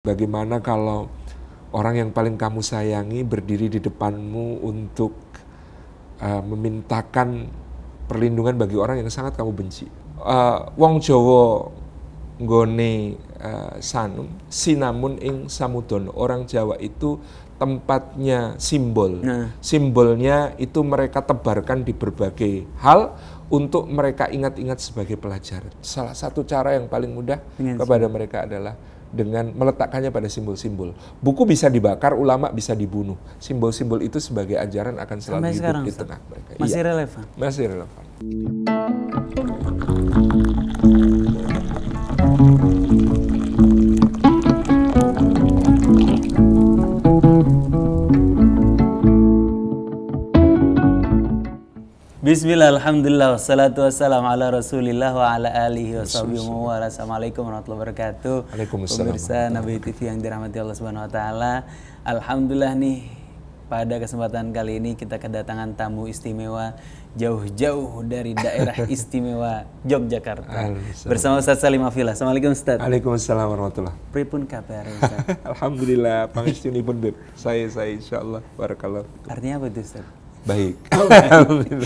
Bagaimana kalau orang yang paling kamu sayangi berdiri di depanmu untuk uh, memintakan perlindungan bagi orang yang sangat kamu benci? Uh, wong Jowo, ngone uh, eh, sanum sinamun ing samudon. Orang Jawa itu tempatnya simbol. Nah. Simbolnya itu mereka tebarkan di berbagai hal untuk mereka ingat-ingat sebagai pelajaran. Salah satu cara yang paling mudah Dengan iya kepada sih. mereka adalah dengan meletakkannya pada simbol-simbol. Buku bisa dibakar, ulama bisa dibunuh. Simbol-simbol itu sebagai ajaran akan selalu Sampai hidup di tengah mereka. Masih iya. relevan. Masih relevan. Bismillah, Alhamdulillah, wassalatu wassalamu ala rasulillah wa ala alihi wa sahbihi wa Assalamualaikum warahmatullahi wabarakatuh Waalaikumsalam Pemirsa Nabi TV yang dirahmati Allah Subhanahu wa Ta'ala Alhamdulillah nih pada kesempatan kali ini kita kedatangan tamu istimewa jauh-jauh dari daerah istimewa Yogyakarta bersama Ustaz Salim Afila. Assalamualaikum Ustaz. Waalaikumsalam warahmatullah. Pripun kabar Ustaz? Alhamdulillah, pangestuni pun Saya saya insyaallah barakallah. Artinya apa itu Ustaz? baik. Oh, gitu.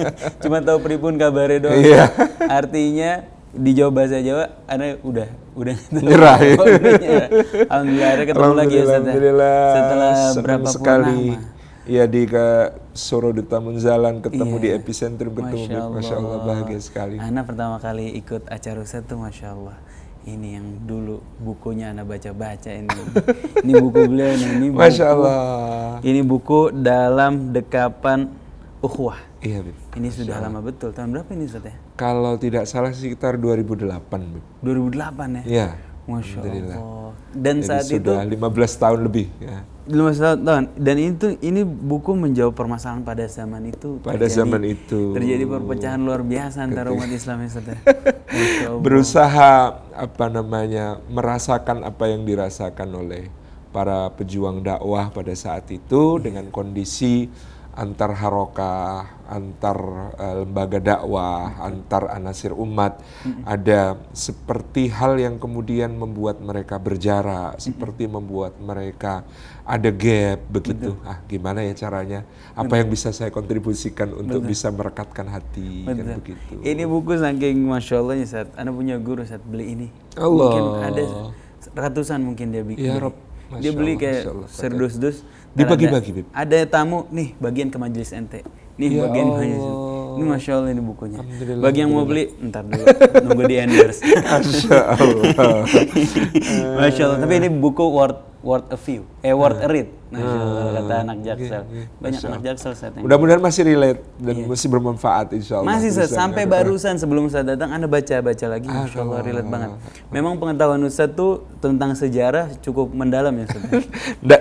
Cuma tahu pripun kabare doang. Iya. Artinya di Jawa bahasa Jawa Anda udah udah nyerah. Iya. Ya, ya. Alhamdulillah ada ketemu Alhamdulillah, lagi ya setelah, Alhamdulillah. setelah berapa sekali. Purnama. Ya di ke Soro Duta Munzalan ketemu iya. di epicentrum ketemu Masya Allah. Masya Allah bahagia sekali. Ana pertama kali ikut acara Ustaz tuh Masya Allah ini yang dulu bukunya anda baca-baca ini. ini buku beliau ini, ini buku. Masya Allah. Ini buku dalam dekapan ukhuwah. Iya, Bib. Ini Masya sudah Allah. lama betul. Tahun berapa ini Ustaz ya? Kalau tidak salah sekitar 2008, Bib. 2008 ya? Iya. Masya Allah. Dan Jadi saat sudah itu sudah 15 tahun lebih. Ya. 15 tahun. Dan itu ini buku menjawab permasalahan pada zaman itu. Pada terjadi, zaman itu. Terjadi perpecahan luar biasa antara umat Islam yang ya? sedang. Berusaha apa namanya merasakan apa yang dirasakan oleh para pejuang dakwah pada saat itu dengan kondisi antar harokah, antar uh, lembaga dakwah, antar anasir umat, ada seperti hal yang kemudian membuat mereka berjarak, seperti membuat mereka ada gap begitu. Betul. Ah, gimana ya caranya? Apa Betul. yang bisa saya kontribusikan untuk Betul. bisa merekatkan hati kan Betul. kan begitu. Ini buku saking masya Allahnya saat Anda punya guru saat beli ini. Allah. Mungkin ada ratusan mungkin dia bikin. Ya, dia beli kayak serdus-dus dibagi-bagi ada, tamu nih bagian ke majelis ente nih ya bagian ke majelis ente. Ini oh. masya Allah ini bukunya. Bagi yang mau beli, ntar dulu nunggu di endorse. masya Allah. masya Allah. Tapi ini buku worth worth a view, eh worth a read. Ah. Masya Allah kata ah. anak Jaksel. Banyak anak Jaksel saat ya. ini. Mudah-mudahan masih relate dan iya. masih bermanfaat insya Allah. Masih sampai barusan sebelum saya datang Anda baca-baca lagi, ah. masya Allah relate banget. Memang pengetahuan Ustaz tuh tentang sejarah cukup mendalam ya Ustaz. Nggak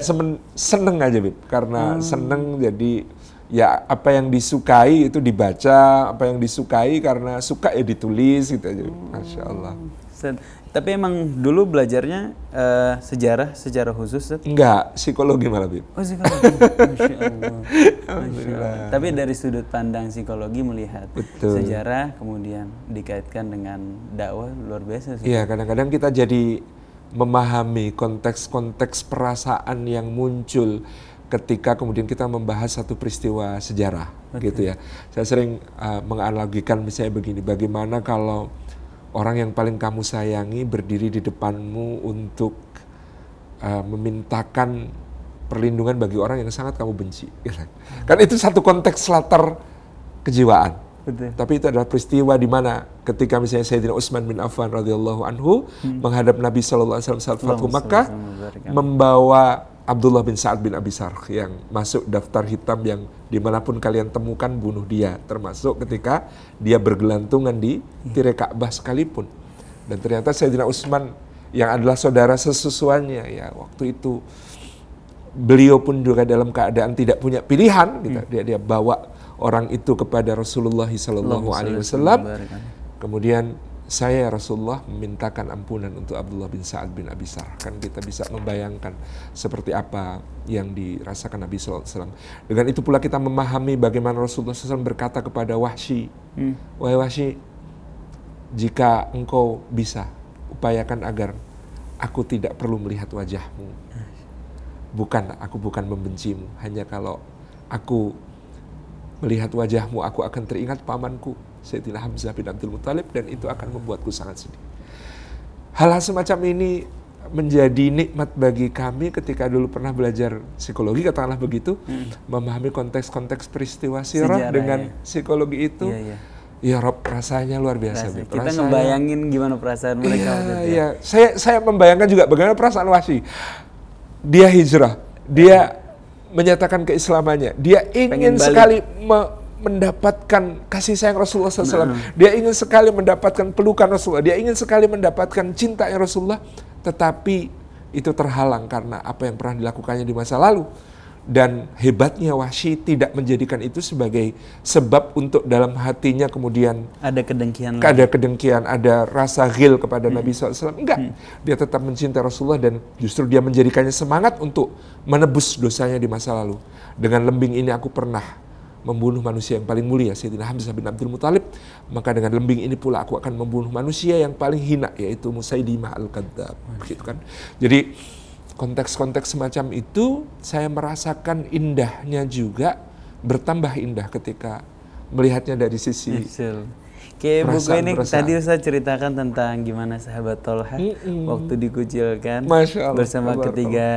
seneng aja Bib, karena hmm. seneng jadi ya apa yang disukai itu dibaca, apa yang disukai karena suka ya ditulis gitu aja. Masya Allah. Set. Tapi emang dulu belajarnya uh, sejarah secara khusus? Set? Enggak, psikologi malah Bib. Oh psikologi, Masya Allah. Masya Allah. Tapi dari sudut pandang psikologi melihat Betul. sejarah kemudian dikaitkan dengan dakwah luar biasa. Iya, kadang-kadang kita jadi memahami konteks-konteks perasaan yang muncul ketika kemudian kita membahas satu peristiwa sejarah okay. gitu ya. Saya sering uh, menganalogikan misalnya begini, bagaimana kalau orang yang paling kamu sayangi berdiri di depanmu untuk uh, memintakan perlindungan bagi orang yang sangat kamu benci. Gitu. Hmm. Kan itu satu konteks latar kejiwaan. Betul. Tapi itu adalah peristiwa di mana ketika misalnya Sayyidina Utsman bin Affan radhiyallahu anhu hmm. menghadap Nabi Shallallahu alaihi wasallam saat Fathu Makkah membawa Abdullah bin Sa'ad bin Abi Sarh yang masuk daftar hitam yang dimanapun kalian temukan bunuh dia termasuk ketika dia bergelantungan di tirai Ka'bah sekalipun dan ternyata Sayyidina Utsman yang adalah saudara sesusuannya ya waktu itu beliau pun juga dalam keadaan tidak punya pilihan gitu. Hmm. dia dia bawa orang itu kepada Rasulullah Sallallahu Alaihi Wasallam kemudian saya Rasulullah memintakan ampunan untuk Abdullah bin Sa'ad bin Abi Sar. Kan kita bisa membayangkan seperti apa yang dirasakan Nabi SAW. Dengan itu pula kita memahami bagaimana Rasulullah SAW berkata kepada Wahsy, hmm. Wahai Wahsy, jika engkau bisa, upayakan agar aku tidak perlu melihat wajahmu. Bukan, aku bukan membencimu. Hanya kalau aku melihat wajahmu, aku akan teringat pamanku Sayyidina Hamzah bin Abdul Muthalib dan itu akan membuatku sangat sedih. Hal-hal semacam ini menjadi nikmat bagi kami ketika dulu pernah belajar psikologi katakanlah begitu hmm. memahami konteks-konteks peristiwa sirah dengan ya. psikologi itu ya, ya. ya Rob rasanya luar biasa Rasa. kita rasanya, ngebayangin gimana perasaan mereka iya, ya. Iya. saya saya membayangkan juga bagaimana perasaan Wasi dia hijrah dia iya. menyatakan keislamannya dia ingin sekali me mendapatkan kasih sayang Rasulullah SAW. Nah. Dia ingin sekali mendapatkan pelukan Rasulullah. Dia ingin sekali mendapatkan cinta yang Rasulullah. Tetapi itu terhalang karena apa yang pernah dilakukannya di masa lalu. Dan hebatnya Washi tidak menjadikan itu sebagai sebab untuk dalam hatinya kemudian ada kedengkian, ada kedengkian, ada rasa gil kepada hmm. Nabi SAW. Enggak, hmm. dia tetap mencintai Rasulullah dan justru dia menjadikannya semangat untuk menebus dosanya di masa lalu. Dengan lembing ini aku pernah membunuh manusia yang paling mulia Sayyidina Hamzah bin Abdul Muthalib maka dengan lembing ini pula aku akan membunuh manusia yang paling hina yaitu Musaidimah al-Kadzab gitu kan jadi konteks-konteks semacam itu saya merasakan indahnya juga bertambah indah ketika melihatnya dari sisi Isil. Iya, Oke, perasaan, buku ini perasaan. tadi saya ceritakan tentang gimana sahabat Tolha mm -mm. waktu dikucilkan Allah, bersama ketiga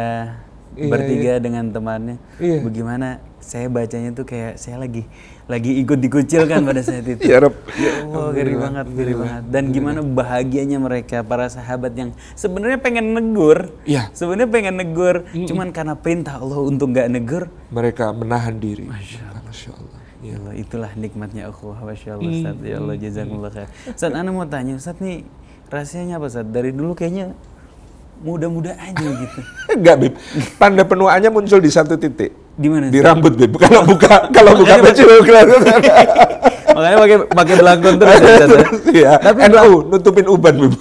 Iya, iya, bertiga iya. dengan temannya. Iya. Bagaimana saya bacanya tuh kayak saya lagi lagi ikut dikucilkan pada saat itu. ya Rob. Ya Allah, geri banget, geri banget. Dan gimana bahagianya mereka para sahabat yang sebenarnya pengen negur. Iya. Sebenarnya pengen negur, mm -mm. cuman karena perintah Allah untuk nggak negur, mereka menahan diri. Masya Allah. Masya Allah. Ya Allah, itulah nikmatnya Allah. Masya Allah, Ustaz. Ya Allah, jazakumullah khair. Ustaz, Ana mau tanya, Ustaz nih rasanya apa Ustaz? Dari dulu kayaknya muda-muda aja gitu. Enggak, Bib. Tanda penuaannya muncul di satu titik. Di mana? Di rambut, Bib. Kalau buka kalau buka baju kelihatan. Makanya pakai pakai belangkon terus. Ya, ya? Iya. Tapi NU nutupin uban, Bib.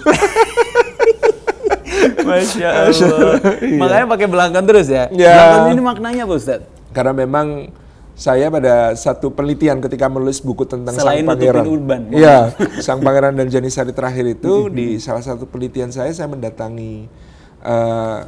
Masya Allah. Iya. Makanya pakai belangkon terus ya. ya. Belangkon ini maknanya apa Ustaz? Karena memang saya pada satu penelitian ketika menulis buku tentang Selain sang pangeran. Urban. Iya, sang pangeran dan Janisari terakhir itu mm-hmm. di salah satu penelitian saya saya mendatangi uh,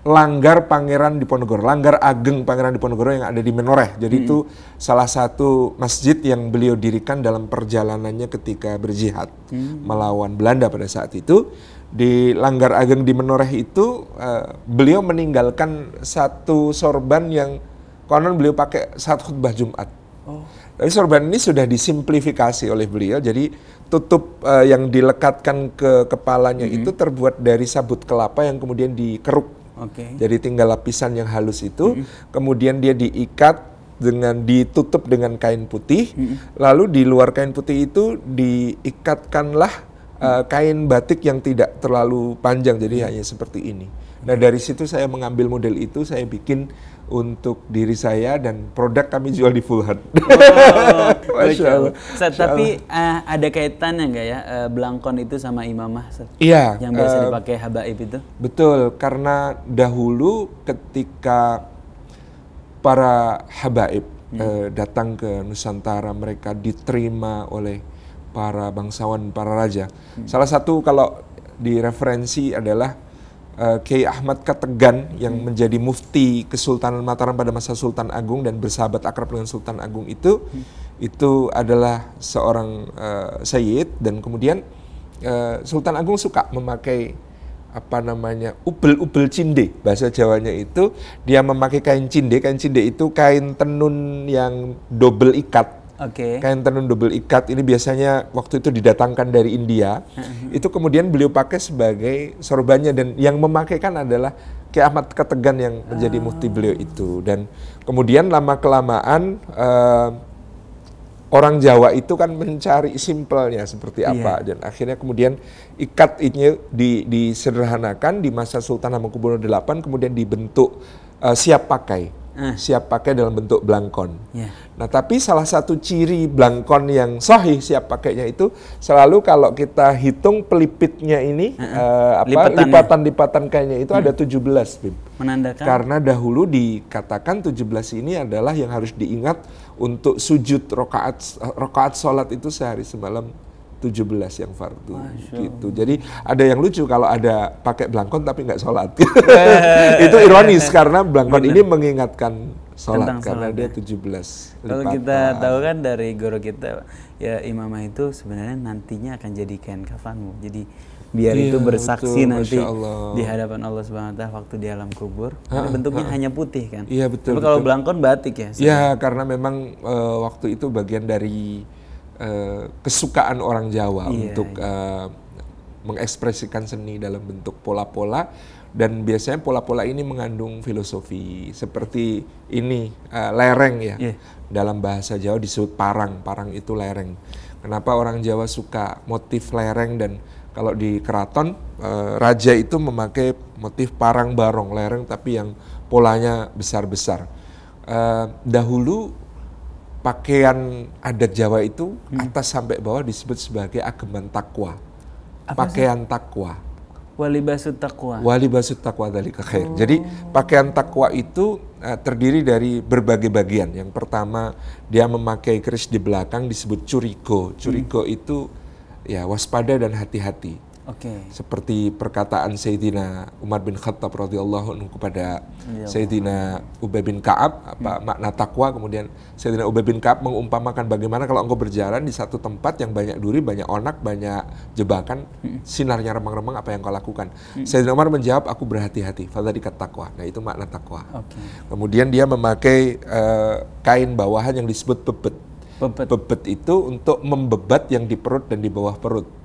langgar Pangeran Diponegoro, langgar Ageng Pangeran Diponegoro yang ada di Menoreh. Jadi hmm. itu salah satu masjid yang beliau dirikan dalam perjalanannya ketika berjihad hmm. melawan Belanda pada saat itu. Di langgar Ageng di Menoreh itu uh, beliau meninggalkan satu sorban yang konon beliau pakai saat khutbah Jumat. Oh. Tapi sorban ini sudah disimplifikasi oleh beliau. Jadi tutup uh, yang dilekatkan ke kepalanya mm -hmm. itu terbuat dari sabut kelapa yang kemudian dikeruk. Okay. Jadi tinggal lapisan yang halus itu, mm -hmm. kemudian dia diikat dengan ditutup dengan kain putih. Mm -hmm. Lalu di luar kain putih itu diikatkanlah uh, kain batik yang tidak terlalu panjang, jadi mm -hmm. hanya seperti ini. Nah dari situ saya mengambil model itu, saya bikin untuk diri saya dan produk kami jual di Full Heart. Wow. Masya Allah. tapi uh, ada kaitannya nggak ya uh, belangkon itu sama imamah? Iya. Yang biasa uh, dipakai habaib itu? Betul, karena dahulu ketika para habaib hmm. uh, datang ke Nusantara, mereka diterima oleh para bangsawan, para raja. Hmm. Salah satu kalau direferensi adalah uh, Kiai Ahmad Kategan yang hmm. menjadi mufti Kesultanan Mataram pada masa Sultan Agung dan bersahabat akrab dengan Sultan Agung itu hmm. itu adalah seorang uh, sayyid dan kemudian uh, Sultan Agung suka memakai apa namanya ubel-ubel cinde bahasa Jawanya itu dia memakai kain cinde kain cinde itu kain tenun yang double ikat okay. kain tenun double ikat ini biasanya waktu itu didatangkan dari India. Mm-hmm. Itu kemudian beliau pakai sebagai sorbannya dan yang memakaikan adalah Ki Ahmad Ketegan yang menjadi uh. mufti beliau itu. Dan kemudian lama kelamaan uh, eh, orang Jawa itu kan mencari simpelnya seperti iya. apa yeah. dan akhirnya kemudian ikat ini di, disederhanakan di masa Sultan Hamengkubuwono VIII kemudian dibentuk uh, siap pakai uh. siap pakai dalam bentuk blangkon. Yeah. Nah, tapi salah satu ciri blangkon yang sohih siap pakainya itu selalu kalau kita hitung pelipitnya ini uh, -uh. uh apa lipatan-lipatan kayaknya itu hmm. ada 17, Bim. Menandakan karena dahulu dikatakan 17 ini adalah yang harus diingat untuk sujud rokaat rokaat salat itu sehari semalam 17 yang fardu itu gitu. Jadi ada yang lucu kalau ada pakai blangkon tapi nggak sholat. itu ironis karena blangkon ini mengingatkan sholat Tentang karena sholat. dia 17. Ya. Kalau kita tahu kan dari guru kita ya imamah itu sebenarnya nantinya akan jadi kain kafanmu. Jadi biar iya, itu bersaksi betul, nanti di hadapan Allah Subhanahu taala waktu di alam kubur. Ha, bentuknya ha. hanya putih kan. Iya betul. Tapi kalau belangkon batik ya. Iya, karena memang uh, waktu itu bagian dari Eh, kesukaan orang Jawa yeah, untuk Uh, mengekspresikan seni dalam bentuk pola-pola dan biasanya pola-pola ini mengandung filosofi seperti ini uh, lereng ya yeah. dalam bahasa Jawa disebut parang parang itu lereng kenapa orang Jawa suka motif lereng dan kalau di keraton uh, raja itu memakai motif parang barong lereng tapi yang polanya besar-besar. uh, dahulu pakaian adat Jawa itu hmm. atas sampai bawah disebut sebagai ageman takwa. pakaian sih? takwa. Walibasut takwa. Walibasut takwa dari kekhair. Oh. Jadi pakaian takwa itu uh, terdiri dari berbagai bagian. Yang pertama dia memakai keris di belakang disebut curigo. Curigo hmm. itu ya waspada dan hati-hati Okay. Seperti perkataan Sayyidina Umar bin Khattab radhiyallahu anhu kepada ya Sayyidina Ubay bin Ka'ab apa hmm. makna takwa kemudian Sayyidina Ubay bin Ka'ab mengumpamakan bagaimana kalau engkau berjalan di satu tempat yang banyak duri, banyak onak, banyak jebakan, hmm. sinarnya remang-remang apa yang kau lakukan. Hmm. Sayyidina Umar menjawab aku berhati-hati, fadzalika takwa. Nah, itu makna takwa. Okay. Kemudian dia memakai uh, kain bawahan yang disebut bebet. Bebet. bebet itu untuk membebat yang di perut dan di bawah perut.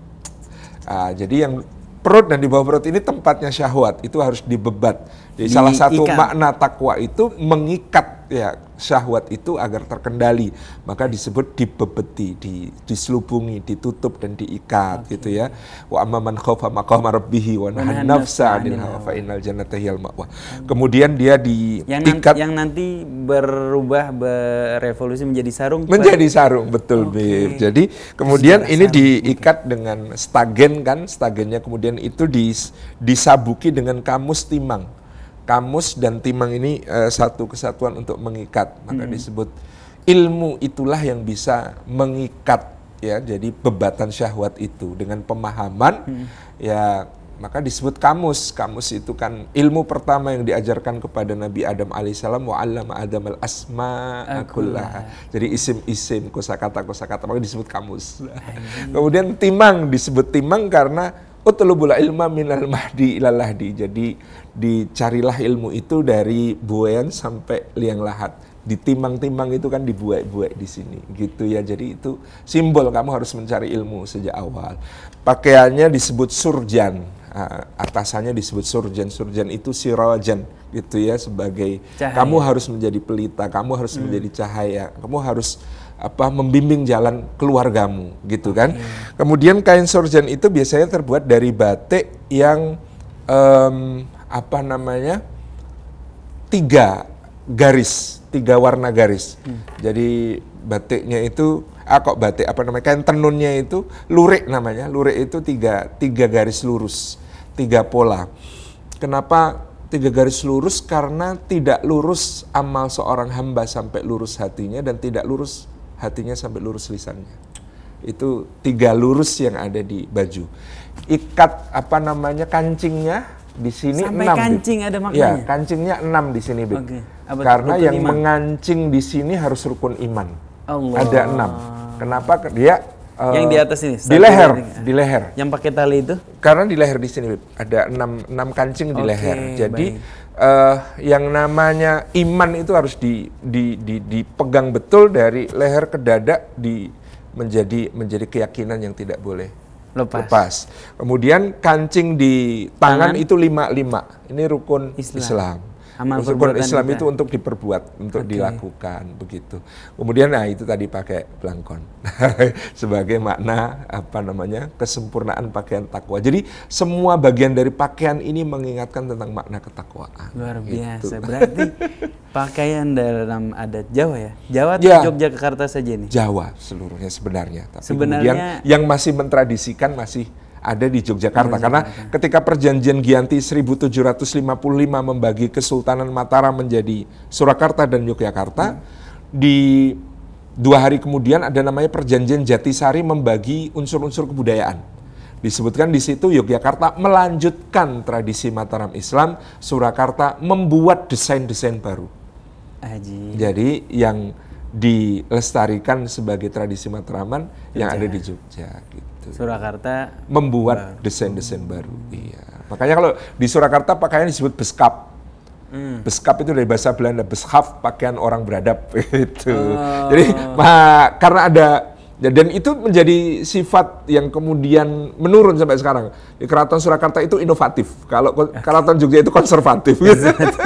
Uh, jadi yang perut dan di bawah perut ini tempatnya syahwat itu harus dibebat jadi salah satu makna takwa itu mengikat ya syahwat itu agar terkendali. Maka disebut dibebeti, di, diselubungi, ditutup dan diikat okay. gitu ya. Wa amman man maqama rabbih wa nahan nafsa 'anil hawa fa innal jannata hiyal ma'wa. Kemudian dia diikat yang, nanti berubah berevolusi menjadi sarung. Menjadi sarung betul, okay. Bib. Jadi kemudian Sejarah ini sarung. diikat okay. dengan stagen kan, stagennya kemudian itu dis, disabuki dengan kamus timang kamus dan timang ini uh, satu kesatuan untuk mengikat maka hmm. disebut ilmu itulah yang bisa mengikat ya jadi bebatan syahwat itu dengan pemahaman hmm. ya maka disebut kamus kamus itu kan ilmu pertama yang diajarkan kepada Nabi Adam alaihissalam wa allama Adam al asma akulah jadi isim isim kosakata kosakata maka disebut kamus kemudian timang disebut timang karena utlubul ilma minal mahdi ilal lahdi. Jadi dicarilah ilmu itu dari buayan sampai liang lahat. Ditimbang-timbang itu kan dibuai-buai di sini. Gitu ya. Jadi itu simbol kamu harus mencari ilmu sejak awal. Pakaiannya disebut surjan. Atasannya disebut surjan. Surjan itu sirojan gitu ya sebagai cahaya. kamu harus menjadi pelita, kamu harus hmm. menjadi cahaya, kamu harus apa membimbing jalan keluargamu gitu kan. Okay. Kemudian kain sorjan itu biasanya terbuat dari batik yang um, apa namanya tiga garis, tiga warna garis. Hmm. Jadi batiknya itu ah kok batik apa namanya kain tenunnya itu lurik namanya lurik itu tiga tiga garis lurus tiga pola. Kenapa tiga garis lurus? Karena tidak lurus amal seorang hamba sampai lurus hatinya dan tidak lurus hatinya sampai lurus lisannya. Itu tiga lurus yang ada di baju. Ikat apa namanya kancingnya di sini Sampai 6 kancing ada maknanya. Ya, kancingnya enam di sini, Bib. Okay. Karena Karena yang iman? mengancing di sini harus rukun iman. Allah. Ada enam. Kenapa dia uh, yang di atas ini di leher, di leher. Yang pakai tali itu? Karena di leher di sini, Bib. Ada enam enam kancing okay, di leher. Jadi baik uh, yang namanya iman itu harus di, di, di, dipegang betul dari leher ke dada di menjadi menjadi keyakinan yang tidak boleh lepas. lepas. Kemudian kancing di tangan, tangan. itu lima lima. Ini rukun Islam. Islam. Amal perbuatan Islam itu untuk diperbuat, untuk okay. dilakukan begitu. Kemudian nah itu tadi pakai belangkon sebagai makna apa namanya kesempurnaan pakaian takwa. Jadi semua bagian dari pakaian ini mengingatkan tentang makna ketakwaan. Luar gitu. biasa. Gitu. Berarti pakaian dalam adat Jawa ya? Jawa atau ya, Yogyakarta saja nih? Jawa seluruhnya sebenarnya. Tapi sebenarnya yang masih mentradisikan masih ada di Yogyakarta. Karena ketika perjanjian Giyanti 1755 membagi Kesultanan Mataram menjadi Surakarta dan Yogyakarta, ya. di dua hari kemudian ada namanya perjanjian Jatisari membagi unsur-unsur kebudayaan. Disebutkan di situ Yogyakarta melanjutkan tradisi Mataram Islam, Surakarta membuat desain-desain baru. Aji. Jadi yang dilestarikan sebagai tradisi Mataraman yang ada di Jogja. Gitu gitu. Surakarta membuat desain-desain baru. Iya. Makanya kalau di Surakarta pakaian disebut beskap. Hmm. Beskap itu dari bahasa Belanda beskap pakaian orang beradab itu. Oh. Jadi karena ada Ya, dan itu menjadi sifat yang kemudian menurun sampai sekarang. Di Keraton Surakarta itu inovatif. Kalau eh. keraton Jogja itu konservatif. Gitu.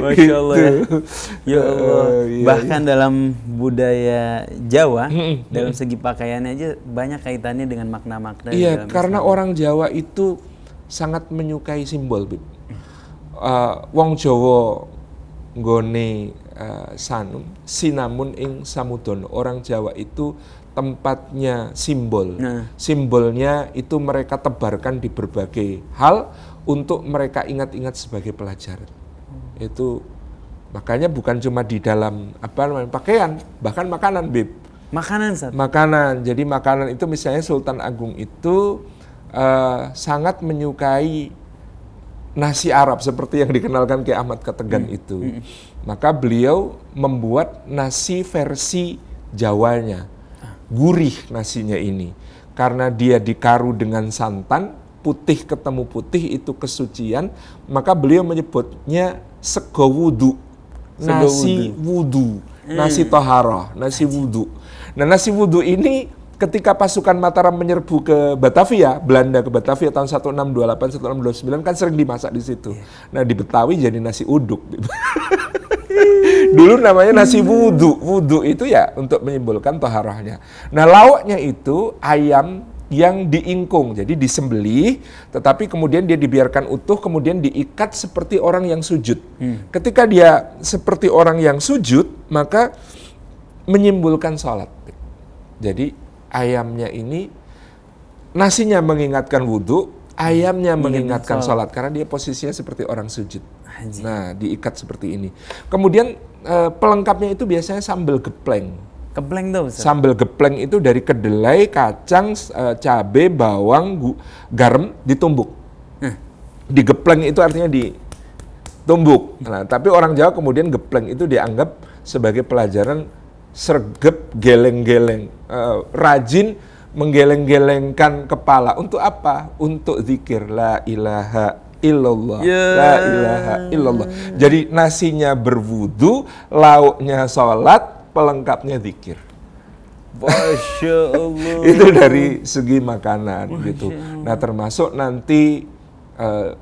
Masya Allah ya. Gitu. Ya Allah. Eh, iya, iya. Bahkan dalam budaya Jawa, dalam segi pakaiannya aja banyak kaitannya dengan makna-makna. Iya, karena Islam. orang Jawa itu sangat menyukai simbol, Uh, wong Jawa ngone uh, eh, sanum, sinamun ing samudon. Orang Jawa itu tempatnya simbol. Nah. Simbolnya itu mereka tebarkan di berbagai hal untuk mereka ingat-ingat sebagai pelajaran itu makanya bukan cuma di dalam apa namanya pakaian bahkan makanan bib makanan Sat. makanan jadi makanan itu misalnya Sultan Agung itu uh, sangat menyukai nasi Arab seperti yang dikenalkan ke Ahmad Ketegan hmm. itu hmm. maka beliau membuat nasi versi Jawanya gurih nasinya ini karena dia dikaru dengan santan putih ketemu putih itu kesucian maka beliau menyebutnya sego wudu. Nasi wudu. Hmm. Nasi toharoh, nasi wudu. Nah nasi wudu ini ketika pasukan Mataram menyerbu ke Batavia, Belanda ke Batavia tahun 1628 1629 kan sering dimasak di situ. Iya. Nah, di Betawi jadi nasi uduk. Dulu namanya nasi wudu. Wudu itu ya untuk menyimbolkan toharohnya. Nah, lauknya itu ayam yang diingkung. Jadi disembeli tetapi kemudian dia dibiarkan utuh, kemudian diikat seperti orang yang sujud. Hmm. Ketika dia seperti orang yang sujud, maka menyimpulkan sholat. Jadi ayamnya ini, nasinya mengingatkan wudhu, ayamnya mengingatkan sholat. sholat. Karena dia posisinya seperti orang sujud. Nah, diikat seperti ini. Kemudian eh, pelengkapnya itu biasanya sambal gepleng. Gepleng tuh. Ustaz. Sambal gepleng itu dari kedelai, kacang, eh, cabe, bawang, garam ditumbuk. Eh. Di gepleng itu artinya ditumbuk. Nah, tapi orang Jawa kemudian gepleng itu dianggap sebagai pelajaran sergep, geleng-geleng, uh, rajin menggeleng-gelengkan kepala untuk apa? Untuk zikir la ilaha illallah. Yeah. La ilaha illallah. Jadi nasinya berwudu, lauknya sholat, pelengkapnya zikir. Masya Allah. itu dari segi makanan Masya gitu. Nah termasuk nanti uh,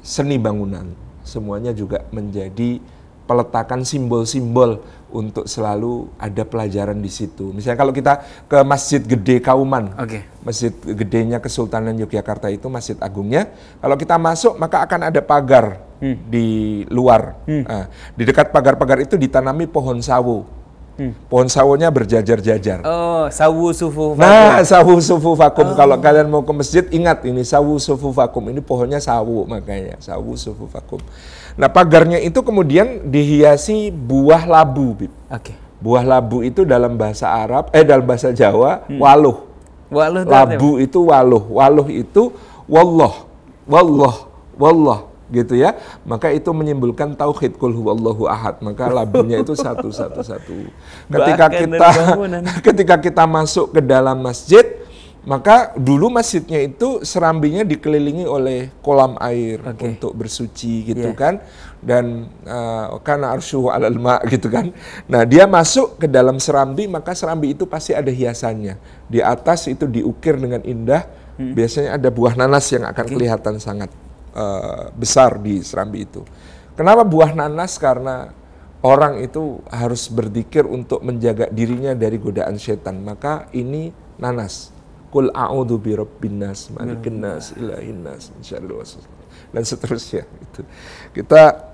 seni bangunan semuanya juga menjadi peletakan simbol-simbol untuk selalu ada pelajaran di situ. Misalnya kalau kita ke Masjid Gede Kauman, okay. Masjid gedenya Kesultanan Yogyakarta itu Masjid Agungnya. Kalau kita masuk maka akan ada pagar hmm. di luar. Hmm. Nah, di dekat pagar-pagar itu ditanami pohon sawo hmm. pohon sawonya berjajar-jajar. Oh, sawu sufu vakum. Nah, sawu sufu vakum. Oh. Kalau kalian mau ke masjid, ingat ini sawu sufu vakum. Ini pohonnya sawu makanya, sawu sufu vakum. Nah, pagarnya itu kemudian dihiasi buah labu, Oke. Okay. Buah labu itu dalam bahasa Arab, eh dalam bahasa Jawa, hmm. waluh. Waluh. Labu itu waluh. Waluh itu wallah, wallah, wallah gitu ya maka itu menyimpulkan tauhid kul huwallahu ahad maka labunya itu satu satu satu ketika kita ketika kita masuk ke dalam masjid maka dulu masjidnya itu serambinya dikelilingi oleh kolam air okay. untuk bersuci gitu yeah. kan dan uh, eh, karena arsyuh alal ma gitu kan. Nah, dia masuk ke dalam serambi maka serambi itu pasti ada hiasannya. Di atas itu diukir dengan indah. Hmm. Biasanya ada buah nanas yang akan okay. kelihatan sangat Eh, besar di Serambi itu. Kenapa buah nanas? Karena orang itu harus berzikir untuk menjaga dirinya dari godaan setan. Maka ini nanas. Kul bi rabbin nas, malikin nas, nah. ilahin nas, dan seterusnya itu. Kita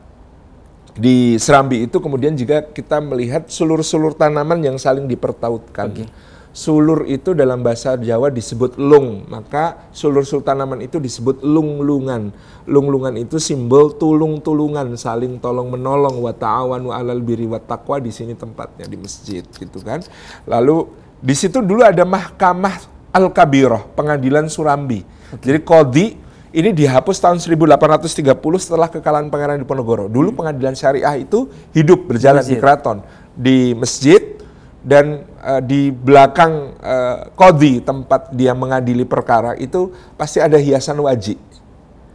di Serambi itu kemudian juga kita melihat seluruh-seluruh tanaman yang saling dipertautkan. Okay sulur itu dalam bahasa Jawa disebut lung. Maka sulur sultanaman itu disebut lunglungan. Lunglungan itu simbol tulung-tulungan, saling tolong-menolong wa ta'awanu 'alal birri wa taqwa di sini tempatnya di masjid gitu kan. Lalu di situ dulu ada Mahkamah Al-Kabiroh, Pengadilan Surambi. Jadi kodi ini dihapus tahun 1830 setelah kekalahan Pangeran Diponegoro. Dulu hmm. pengadilan syariah itu hidup berjalan di keraton, di masjid dan uh, di belakang uh, eh, kodi tempat dia mengadili perkara itu pasti ada hiasan wajik.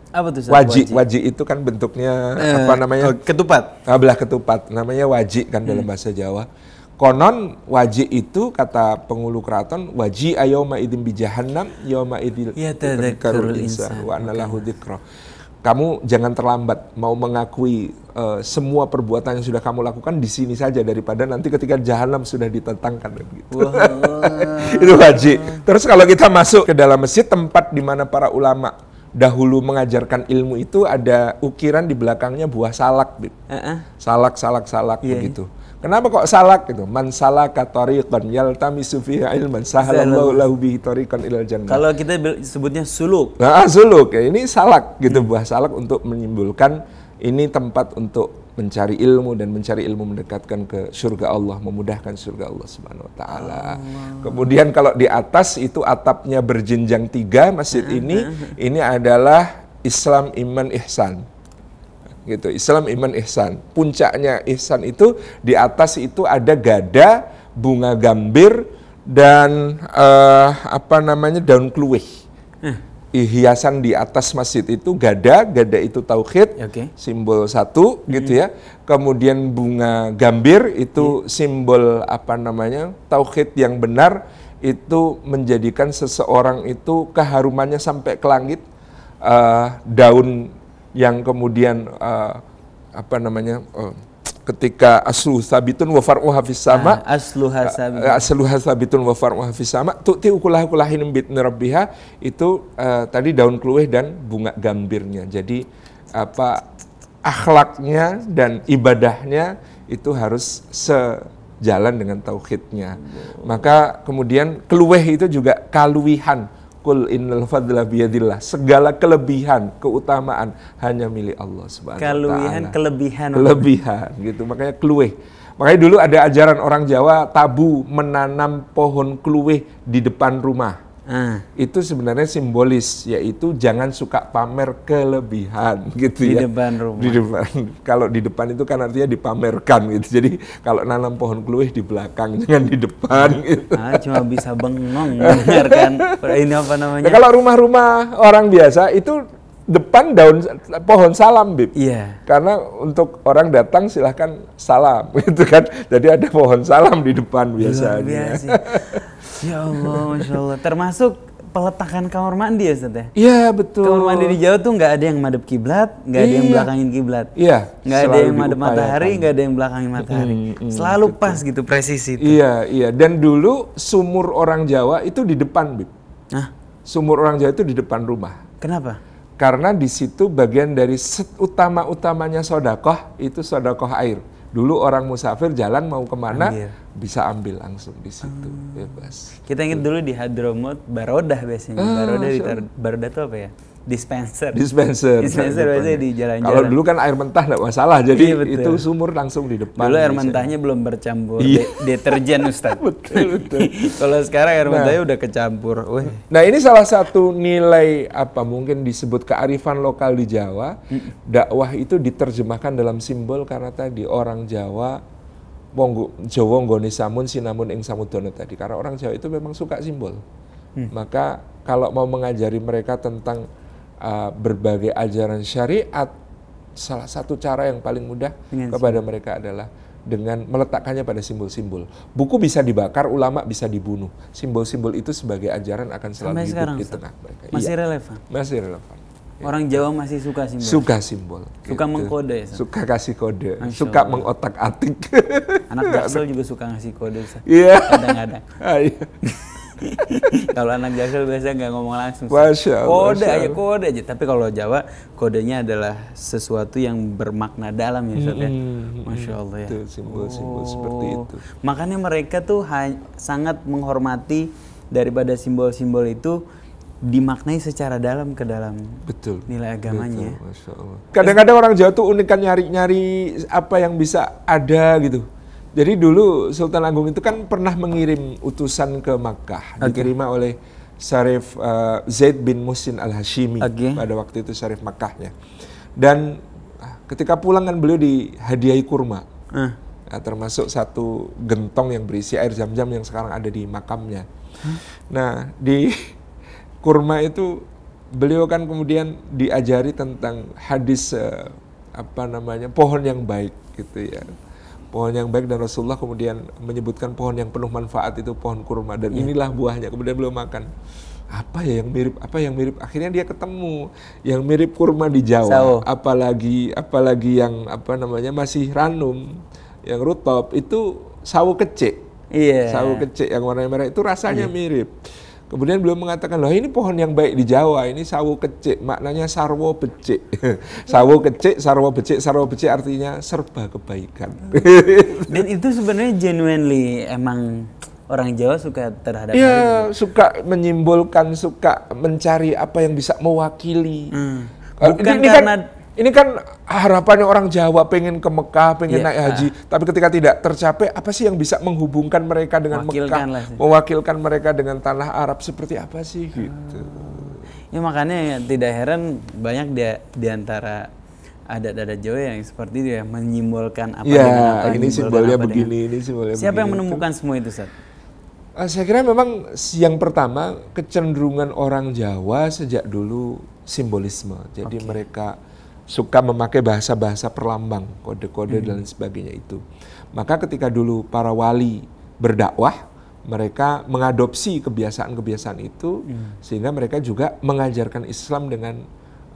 Apa tuh? Wajib, wajib itu kan bentuknya eh, apa namanya? Ketupat. Ah, belah ketupat, namanya wajik kan hmm. dalam bahasa Jawa. Konon wajik itu kata penghulu keraton waji ayoma idim bijahannam yoma idil ya, karul insa wa anallahu Kamu jangan terlambat mau mengakui uh, semua perbuatan yang sudah kamu lakukan di sini saja daripada nanti ketika jahanam sudah ditentangkan begitu. Kan, itu haji. Terus kalau kita masuk ke dalam masjid tempat di mana para ulama dahulu mengajarkan ilmu itu ada ukiran di belakangnya buah salak, uh-uh. salak, salak, salak yeah. Iya. begitu. Kenapa kok salak gitu? Man salaka tariqan yaltamisu fiha ilman sahalallahu lahu bihi tariqan ilal jannah. Kalau kita sebutnya suluk. Nah, suluk ya. Ini salak gitu hmm. buah salak untuk menyimpulkan ini tempat untuk mencari ilmu dan mencari ilmu mendekatkan ke surga Allah, memudahkan surga Allah Subhanahu wa taala. Kemudian kalau di atas itu atapnya berjenjang tiga masjid ini, ini adalah Islam iman ihsan. Gitu, Islam iman ihsan. Puncaknya ihsan itu di atas itu ada gada, bunga gambir dan uh, apa namanya daun kluwih. Hmm hiasan di atas masjid itu gada, gada itu tauhid, okay. simbol satu gitu hmm. gitu ya. Kemudian bunga gambir itu hmm. simbol apa namanya? tauhid yang benar itu menjadikan seseorang itu keharumannya sampai ke langit. Uh, daun yang kemudian uh, apa namanya? Uh, ketika aslu sabitun wa far'u hafiz sama ah, asluha sabitun ah, ah, sabitun wa far'u hafiz sama tu'ti ukulah ukulahin bit rabbiha itu uh, tadi daun klueh dan bunga gambirnya jadi apa akhlaknya dan ibadahnya itu harus sejalan dengan tauhidnya maka kemudian kelueh itu juga kaluihan Kul innal fadla biyadillah. Segala kelebihan, keutamaan hanya milik Allah Subhanahu Kelebihan, kelebihan. Kelebihan gitu. Makanya klueh. Makanya dulu ada ajaran orang Jawa tabu menanam pohon klueh di depan rumah. Ah. Itu sebenarnya simbolis, yaitu jangan suka pamer kelebihan, gitu di ya. Di depan rumah. Di depan. Kalau di depan itu kan artinya dipamerkan, gitu. Jadi kalau nanam pohon kluih di belakang, jangan di depan. Ah, gitu. Ah, cuma bisa bengong kan. ini apa namanya. Nah, kalau rumah-rumah orang biasa itu depan daun pohon salam bib. Iya. Yeah. Karena untuk orang datang silahkan salam gitu kan. Jadi ada pohon salam di depan biasanya. biasa. Ya Allah, Masya Allah. Termasuk peletakan kamar mandi ya Ustaz ya? Iya betul. Kamar mandi di Jawa tuh nggak ada yang madep kiblat, nggak ada yang iya. belakangin kiblat. Iya. Nggak ada yang madep matahari, nggak ada yang belakangin matahari. Hmm, hmm, Selalu gitu. pas gitu presisi itu. Iya iya. Dan dulu sumur orang Jawa itu di depan, Bib. Hah? Sumur orang Jawa itu di depan rumah. Kenapa? Karena di situ bagian dari utama utamanya sodakoh itu sodakoh air. Dulu orang musafir jalan mau kemana, Anjir bisa ambil langsung di situ hmm. bebas. Kita ingat gitu. dulu di Hadromut Barodah biasanya. Ah, Barodah di Barodah itu apa ya? Dispenser. Dispenser. Dispenser biasanya di jalan-jalan. Kalau dulu kan air mentah enggak masalah, jadi iya, itu sumur langsung di depan. Dulu air biasanya. mentahnya belum bercampur iya. deterjen Ustaz. betul betul. Kalau sekarang air nah, mentahnya udah kecampur. Weh. Nah ini salah satu nilai apa mungkin disebut kearifan lokal di Jawa. Dakwah itu diterjemahkan dalam simbol karena tadi orang Jawa wong Jawa nggone samun sinamun ing samudana tadi karena orang Jawa itu memang suka simbol. Hmm. Maka kalau mau mengajari mereka tentang uh, berbagai ajaran syariat salah satu cara yang paling mudah dengan kepada simbol. mereka adalah dengan meletakkannya pada simbol-simbol. Buku bisa dibakar, ulama bisa dibunuh. Simbol-simbol itu sebagai ajaran akan selalu Sampai hidup sekarang, di tengah mereka. Masih iya. relevan. Masih relevan. Iya. Orang Jawa masih suka simbol. Suka simbol. Suka gitu. mengkode. Ya, suka kasih kode. Masya suka Allah. mengotak-atik. Anak jaksel juga suka ngasih kode. Iya. Yeah. Kadang-kadang. Ah, iya. kalau anak jaksel biasa nggak ngomong langsung. Masya Allah. Kode aja kode aja. Tapi kalau Jawa kodenya adalah sesuatu yang bermakna dalam ya, Ustaz, ya? Hmm, hmm, hmm. Masya Allah ya. Simbol-simbol oh. seperti itu. Makanya mereka tuh sangat menghormati daripada simbol-simbol itu dimaknai secara dalam ke dalam betul nilai agamanya. Kadang-kadang orang Jawa tuh unik kan nyari-nyari apa yang bisa ada gitu. Jadi dulu Sultan Agung itu kan pernah mengirim utusan ke Makkah okay. diterima oleh Syarif uh, Zaid bin Musin Al Hashimi okay. pada waktu itu Syarif Makkahnya. Dan ah, ketika pulang kan beliau dihadiahi kurma. Uh. ya, termasuk satu gentong yang berisi air jam-jam yang sekarang ada di makamnya. Huh? Nah, di kurma itu beliau kan kemudian diajari tentang hadis eh, apa namanya pohon yang baik gitu ya pohon yang baik dan Rasulullah kemudian menyebutkan pohon yang penuh manfaat itu pohon kurma dan iya. inilah buahnya kemudian beliau makan apa ya yang mirip apa yang mirip akhirnya dia ketemu yang mirip kurma di Jawa Sao. apalagi apalagi yang apa namanya masih ranum yang rutop itu sawo kecil iya yeah. sawo kecil yang warna merah itu rasanya yeah. mirip Kemudian beliau mengatakan, loh ini pohon yang baik di Jawa, ini sawo kecil, maknanya sarwo becik. sawo kecil, sarwo becik, sarwo becik artinya serba kebaikan. Hmm. Dan itu sebenarnya genuinely emang orang Jawa suka terhadap Iya, suka menyimbolkan, suka mencari apa yang bisa mewakili. Hmm. Bukan ini, ini kan karena kan, ini kan harapannya orang Jawa pengen ke Mekah, pengen yeah. naik ah. haji, tapi ketika tidak tercapai, apa sih yang bisa menghubungkan mereka dengan Wakilkan Mekah, mewakilkan mereka dengan tanah Arab seperti apa sih ah. gitu? Ya makanya ya, tidak heran banyak dia antara adat-adat Jawa yang seperti itu ya menyimbolkan apa ya, dengan apa, ini simbolnya apa begini, dengan... ini simbolnya Siapa begini, yang menemukan itu? semua itu, Sat? Ah, saya kira memang yang pertama kecenderungan orang Jawa sejak dulu simbolisme. Jadi okay. mereka suka memakai bahasa-bahasa perlambang, kode-kode hmm. dan sebagainya itu. Maka ketika dulu para wali berdakwah, mereka mengadopsi kebiasaan-kebiasaan itu hmm. sehingga mereka juga mengajarkan Islam dengan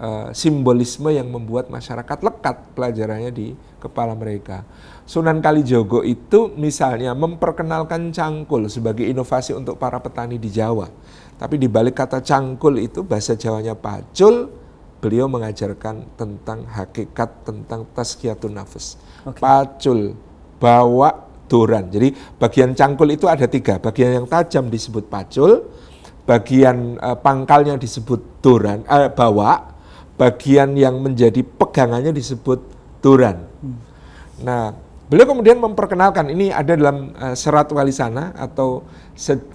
uh, simbolisme yang membuat masyarakat lekat pelajarannya di kepala mereka. Sunan Kalijogo itu misalnya memperkenalkan cangkul sebagai inovasi untuk para petani di Jawa. Tapi di balik kata cangkul itu bahasa Jawanya pacul, beliau mengajarkan tentang hakikat tentang tazkiyatun nafas. Okay. Pacul, bawa, duran. Jadi bagian cangkul itu ada tiga. Bagian yang tajam disebut pacul, bagian uh, pangkalnya disebut duran, uh, bawa, bagian yang menjadi pegangannya disebut duran. Hmm. Nah, Beliau kemudian memperkenalkan ini ada dalam uh, serat walisana atau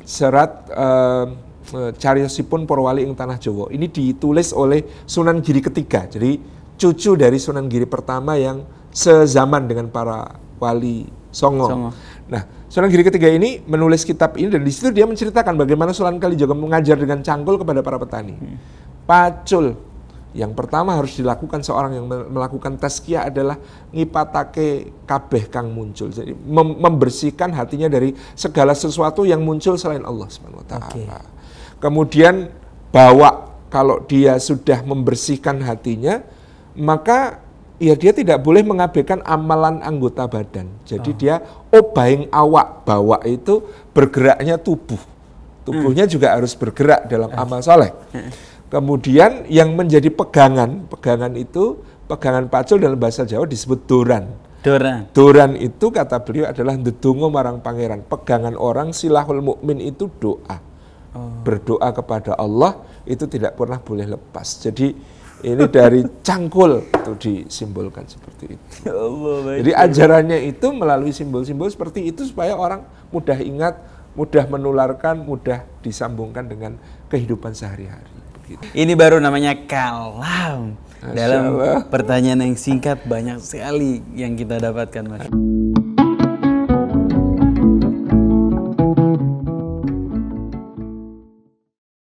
serat uh, Eh, cariyosipun Porwali ing tanah Jawa. Ini ditulis oleh Sunan Giri ketiga. Jadi cucu dari Sunan Giri pertama yang sezaman dengan para wali Songo. Songo. Nah, Sunan Giri ketiga ini menulis kitab ini dan di situ dia menceritakan bagaimana Sunan Kalijaga mengajar dengan cangkul kepada para petani. Hmm. Pacul yang pertama harus dilakukan seorang yang melakukan taskia adalah ngipatake kabeh kang muncul. Jadi mem membersihkan hatinya dari segala sesuatu yang muncul selain Allah Subhanahu wa taala. Okay. Kemudian bawa kalau dia sudah membersihkan hatinya, maka ya dia tidak boleh mengabaikan amalan anggota badan. Jadi oh. dia obaing awak, bawa itu bergeraknya tubuh. Tubuhnya hmm. juga harus bergerak dalam eh. amal soleh. Eh. Kemudian yang menjadi pegangan, pegangan itu, pegangan pacul dalam bahasa Jawa disebut doran. Doran. Doran itu kata beliau adalah dedungo marang pangeran. Pegangan orang silahul mukmin itu doa. Oh. berdoa kepada Allah itu tidak pernah boleh lepas. Jadi ini dari cangkul itu disimbolkan seperti itu. Ya Jadi ajarannya itu melalui simbol-simbol seperti itu supaya orang mudah ingat, mudah menularkan, mudah disambungkan dengan kehidupan sehari-hari. Ini baru namanya kalam. Dalam pertanyaan yang singkat banyak sekali yang kita dapatkan, Mas.